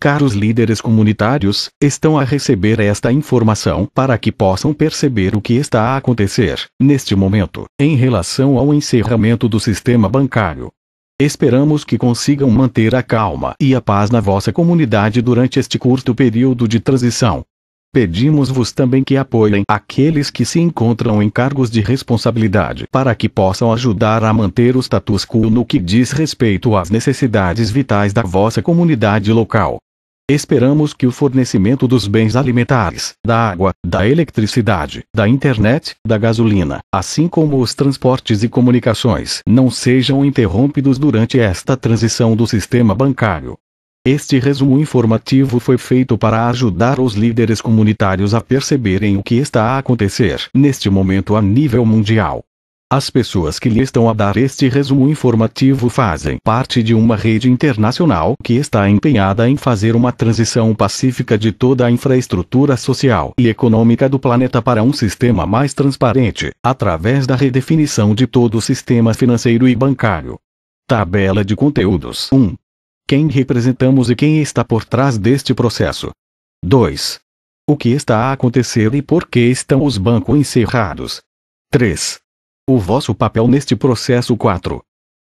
Caros líderes comunitários, estão a receber esta informação para que possam perceber o que está a acontecer, neste momento, em relação ao encerramento do sistema bancário. Esperamos que consigam manter a calma e a paz na vossa comunidade durante este curto período de transição. Pedimos-vos também que apoiem aqueles que se encontram em cargos de responsabilidade para que possam ajudar a manter o status quo no que diz respeito às necessidades vitais da vossa comunidade local. Esperamos que o fornecimento dos bens alimentares, da água, da eletricidade, da internet, da gasolina, assim como os transportes e comunicações, não sejam interrompidos durante esta transição do sistema bancário. Este resumo informativo foi feito para ajudar os líderes comunitários a perceberem o que está a acontecer neste momento a nível mundial. As pessoas que lhe estão a dar este resumo informativo fazem parte de uma rede internacional que está empenhada em fazer uma transição pacífica de toda a infraestrutura social e econômica do planeta para um sistema mais transparente, através da redefinição de todo o sistema financeiro e bancário. Tabela de conteúdos 1. Quem representamos e quem está por trás deste processo? 2. O que está a acontecer e por que estão os bancos encerrados? 3 o vosso papel neste processo 4.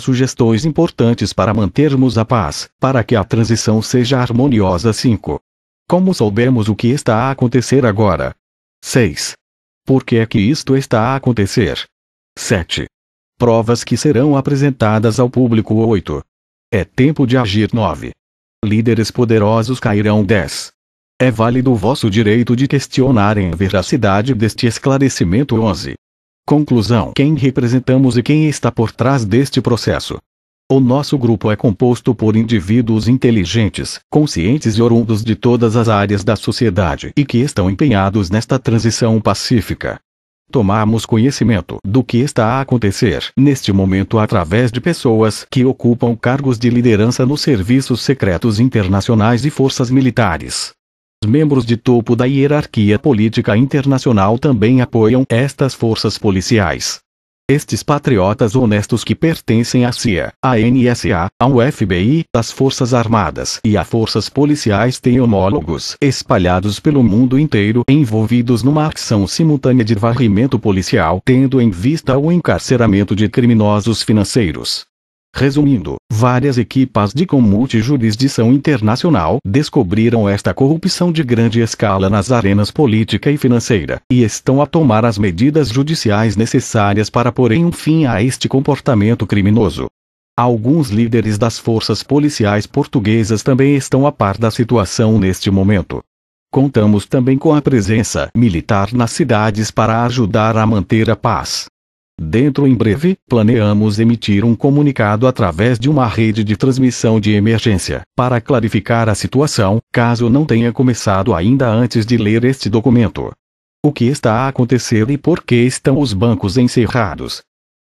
Sugestões importantes para mantermos a paz, para que a transição seja harmoniosa 5. Como soubemos o que está a acontecer agora? 6. Por que é que isto está a acontecer? 7. Provas que serão apresentadas ao público 8. É tempo de agir 9. Líderes poderosos cairão 10. É válido o vosso direito de questionarem a veracidade deste esclarecimento 11. Conclusão: Quem representamos e quem está por trás deste processo? O nosso grupo é composto por indivíduos inteligentes, conscientes e oriundos de todas as áreas da sociedade e que estão empenhados nesta transição pacífica. Tomamos conhecimento do que está a acontecer neste momento através de pessoas que ocupam cargos de liderança nos serviços secretos internacionais e forças militares, membros de topo da hierarquia política internacional também apoiam estas forças policiais. Estes patriotas honestos que pertencem à CIA, à NSA, ao FBI, às Forças Armadas e a forças policiais têm homólogos espalhados pelo mundo inteiro envolvidos numa ação simultânea de varrimento policial tendo em vista o encarceramento de criminosos financeiros. Resumindo, várias equipas de com multijurisdição internacional descobriram esta corrupção de grande escala nas arenas política e financeira, e estão a tomar as medidas judiciais necessárias para pôr um fim a este comportamento criminoso. Alguns líderes das forças policiais portuguesas também estão a par da situação neste momento. Contamos também com a presença militar nas cidades para ajudar a manter a paz. Dentro em breve, planeamos emitir um comunicado através de uma rede de transmissão de emergência, para clarificar a situação, caso não tenha começado ainda antes de ler este documento. O que está a acontecer e por que estão os bancos encerrados?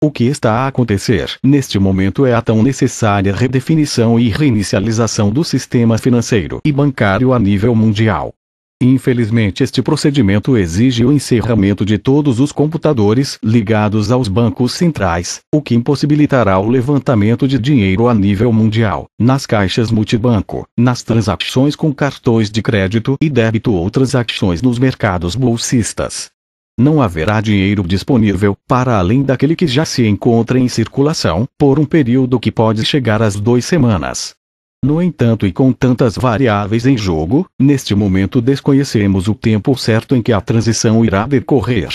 O que está a acontecer neste momento é a tão necessária redefinição e reinicialização do sistema financeiro e bancário a nível mundial. Infelizmente, este procedimento exige o encerramento de todos os computadores ligados aos bancos centrais, o que impossibilitará o levantamento de dinheiro a nível mundial, nas caixas multibanco, nas transações com cartões de crédito e débito ou transações nos mercados bolsistas. Não haverá dinheiro disponível, para além daquele que já se encontra em circulação, por um período que pode chegar às duas semanas. No entanto, e com tantas variáveis em jogo, neste momento desconhecemos o tempo certo em que a transição irá decorrer.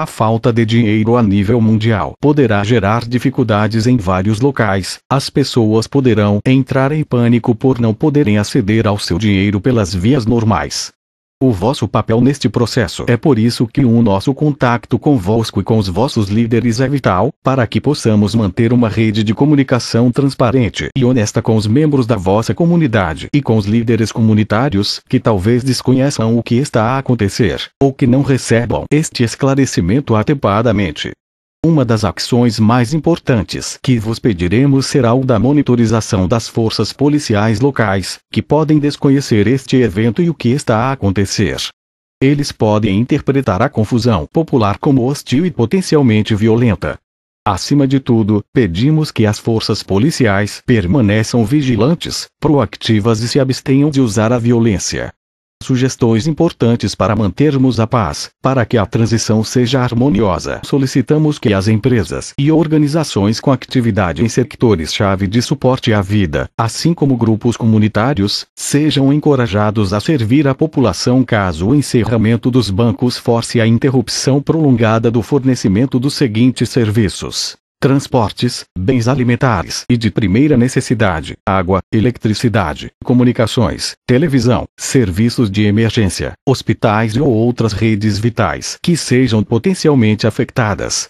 A falta de dinheiro a nível mundial poderá gerar dificuldades em vários locais. As pessoas poderão entrar em pânico por não poderem aceder ao seu dinheiro pelas vias normais o vosso papel neste processo. É por isso que o nosso contato convosco e com os vossos líderes é vital, para que possamos manter uma rede de comunicação transparente e honesta com os membros da vossa comunidade e com os líderes comunitários que talvez desconheçam o que está a acontecer, ou que não recebam este esclarecimento atempadamente. Uma das ações mais importantes que vos pediremos será o da monitorização das forças policiais locais, que podem desconhecer este evento e o que está a acontecer. Eles podem interpretar a confusão popular como hostil e potencialmente violenta. Acima de tudo, pedimos que as forças policiais permaneçam vigilantes, proativas e se abstenham de usar a violência sugestões importantes para mantermos a paz, para que a transição seja harmoniosa. Solicitamos que as empresas e organizações com atividade em sectores-chave de suporte à vida, assim como grupos comunitários, sejam encorajados a servir a população caso o encerramento dos bancos force a interrupção prolongada do fornecimento dos seguintes serviços transportes, bens alimentares e de primeira necessidade, água, eletricidade, comunicações, televisão, serviços de emergência, hospitais ou outras redes vitais que sejam potencialmente afetadas.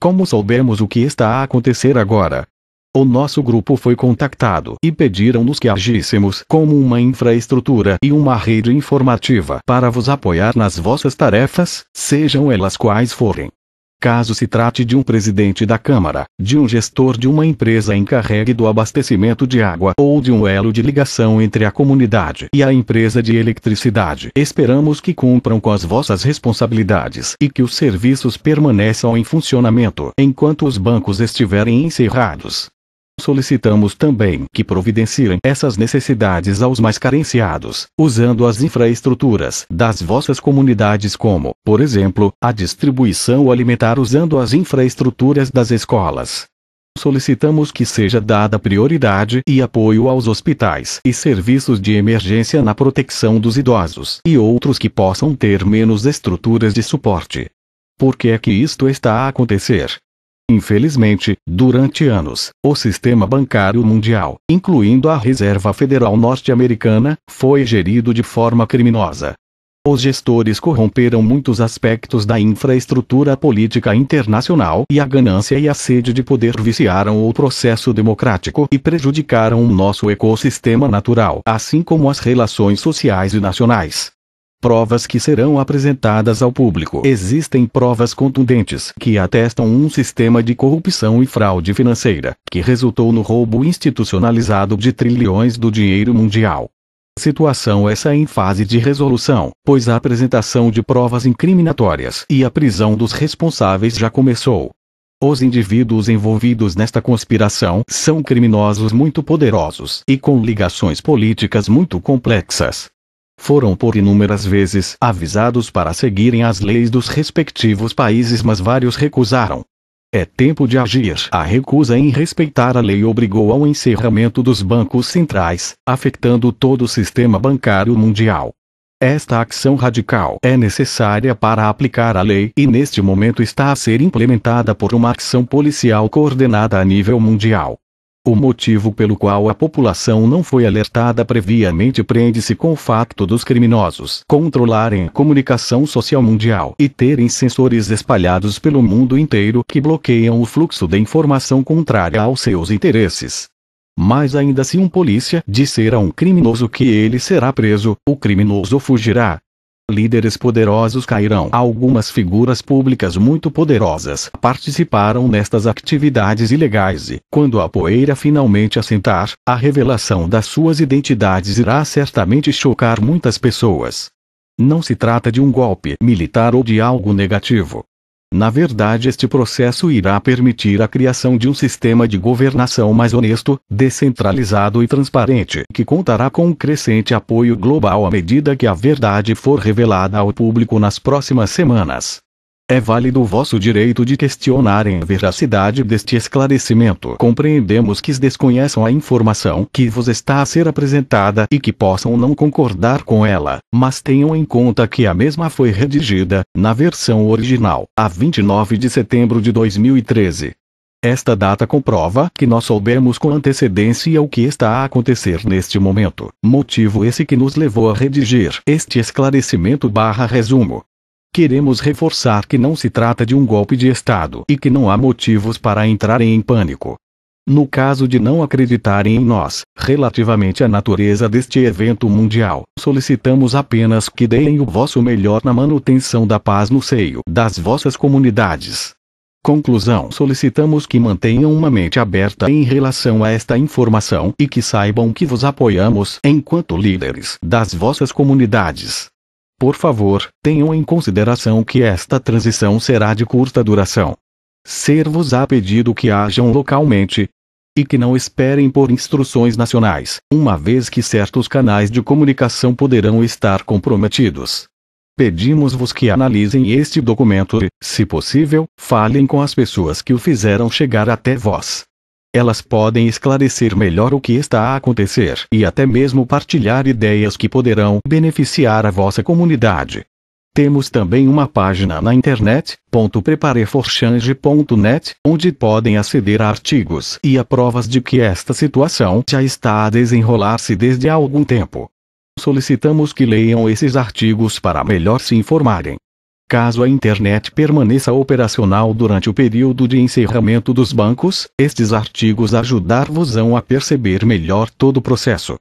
Como soubemos o que está a acontecer agora? O nosso grupo foi contactado e pediram-nos que agíssemos como uma infraestrutura e uma rede informativa para vos apoiar nas vossas tarefas, sejam elas quais forem caso se trate de um presidente da Câmara, de um gestor de uma empresa encarregue do abastecimento de água ou de um elo de ligação entre a comunidade e a empresa de eletricidade. Esperamos que cumpram com as vossas responsabilidades e que os serviços permaneçam em funcionamento enquanto os bancos estiverem encerrados. Solicitamos também que providenciem essas necessidades aos mais carenciados, usando as infraestruturas das vossas comunidades, como, por exemplo, a distribuição alimentar usando as infraestruturas das escolas. Solicitamos que seja dada prioridade e apoio aos hospitais e serviços de emergência na proteção dos idosos e outros que possam ter menos estruturas de suporte. Por que é que isto está a acontecer? Infelizmente, durante anos, o sistema bancário mundial, incluindo a Reserva Federal Norte-Americana, foi gerido de forma criminosa. Os gestores corromperam muitos aspectos da infraestrutura política internacional e a ganância e a sede de poder viciaram o processo democrático e prejudicaram o nosso ecossistema natural, assim como as relações sociais e nacionais provas que serão apresentadas ao público. Existem provas contundentes que atestam um sistema de corrupção e fraude financeira, que resultou no roubo institucionalizado de trilhões do dinheiro mundial. Situação é essa em fase de resolução, pois a apresentação de provas incriminatórias e a prisão dos responsáveis já começou. Os indivíduos envolvidos nesta conspiração são criminosos muito poderosos e com ligações políticas muito complexas foram por inúmeras vezes avisados para seguirem as leis dos respectivos países, mas vários recusaram. É tempo de agir. A recusa em respeitar a lei obrigou ao encerramento dos bancos centrais, afetando todo o sistema bancário mundial. Esta ação radical é necessária para aplicar a lei e neste momento está a ser implementada por uma ação policial coordenada a nível mundial. O motivo pelo qual a população não foi alertada previamente prende-se com o facto dos criminosos controlarem a comunicação social mundial e terem sensores espalhados pelo mundo inteiro que bloqueiam o fluxo de informação contrária aos seus interesses. Mas ainda se assim um polícia disser a um criminoso que ele será preso, o criminoso fugirá, líderes poderosos cairão. Algumas figuras públicas muito poderosas participaram nestas atividades ilegais e, quando a poeira finalmente assentar, a revelação das suas identidades irá certamente chocar muitas pessoas. Não se trata de um golpe militar ou de algo negativo, na verdade, este processo irá permitir a criação de um sistema de governação mais honesto, descentralizado e transparente, que contará com um crescente apoio global à medida que a verdade for revelada ao público nas próximas semanas. É válido o vosso direito de questionarem a veracidade deste esclarecimento. Compreendemos que desconheçam a informação que vos está a ser apresentada e que possam não concordar com ela, mas tenham em conta que a mesma foi redigida, na versão original, a 29 de setembro de 2013. Esta data comprova que nós soubemos com antecedência o que está a acontecer neste momento, motivo esse que nos levou a redigir este esclarecimento barra resumo. Queremos reforçar que não se trata de um golpe de Estado e que não há motivos para entrarem em pânico. No caso de não acreditarem em nós, relativamente à natureza deste evento mundial, solicitamos apenas que deem o vosso melhor na manutenção da paz no seio das vossas comunidades. Conclusão: solicitamos que mantenham uma mente aberta em relação a esta informação e que saibam que vos apoiamos enquanto líderes das vossas comunidades. Por favor, tenham em consideração que esta transição será de curta duração. Ser-vos-á pedido que hajam localmente, e que não esperem por instruções nacionais, uma vez que certos canais de comunicação poderão estar comprometidos. Pedimos-vos que analisem este documento e, se possível, falem com as pessoas que o fizeram chegar até vós. Elas podem esclarecer melhor o que está a acontecer e até mesmo partilhar ideias que poderão beneficiar a vossa comunidade. Temos também uma página na internet, .prepareforchange.net, onde podem aceder a artigos e a provas de que esta situação já está a desenrolar-se desde há algum tempo. Solicitamos que leiam esses artigos para melhor se informarem. Caso a internet permaneça operacional durante o período de encerramento dos bancos, estes artigos ajudar-vos-ão a perceber melhor todo o processo.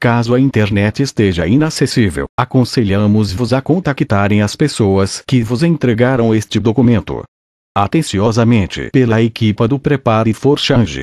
Caso a internet esteja inacessível, aconselhamos-vos a contactarem as pessoas que vos entregaram este documento. Atenciosamente pela equipa do Prepare for Change.